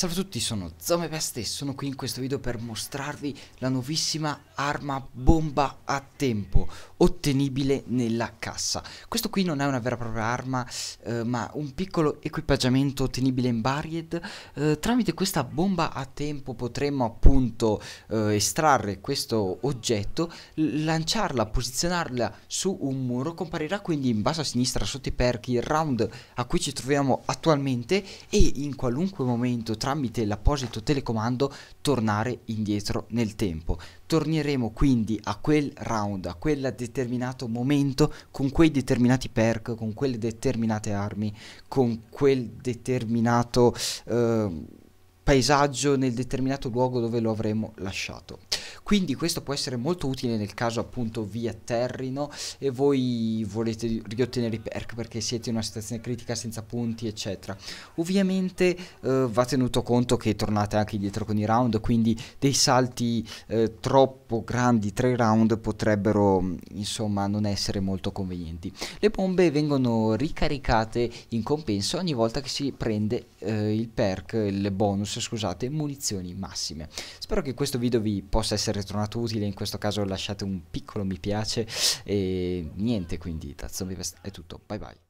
Salve a tutti, sono Zomepeste e sono qui in questo video per mostrarvi la nuovissima arma bomba a tempo ottenibile nella cassa. Questo qui non è una vera e propria arma eh, ma un piccolo equipaggiamento ottenibile in Barried. Eh, tramite questa bomba a tempo potremmo appunto eh, estrarre questo oggetto, lanciarla, posizionarla su un muro, comparirà quindi in basso a sinistra sotto i perchi il round a cui ci troviamo attualmente e in qualunque momento tra tramite l'apposito telecomando tornare indietro nel tempo. Torneremo quindi a quel round, a quel determinato momento, con quei determinati perk, con quelle determinate armi, con quel determinato eh, paesaggio nel determinato luogo dove lo avremo lasciato. Quindi questo può essere molto utile nel caso appunto vi atterrino e voi volete riottenere i perk perché siete in una situazione critica senza punti eccetera. Ovviamente eh, va tenuto conto che tornate anche dietro con i round, quindi dei salti eh, troppo grandi tra i round potrebbero insomma non essere molto convenienti. Le bombe vengono ricaricate in compenso ogni volta che si prende eh, il perk, il bonus scusate, munizioni massime. Spero che questo video vi possa essere ritornato utile, in questo caso lasciate un piccolo mi piace e niente, quindi da Zombie Fest è tutto, bye bye.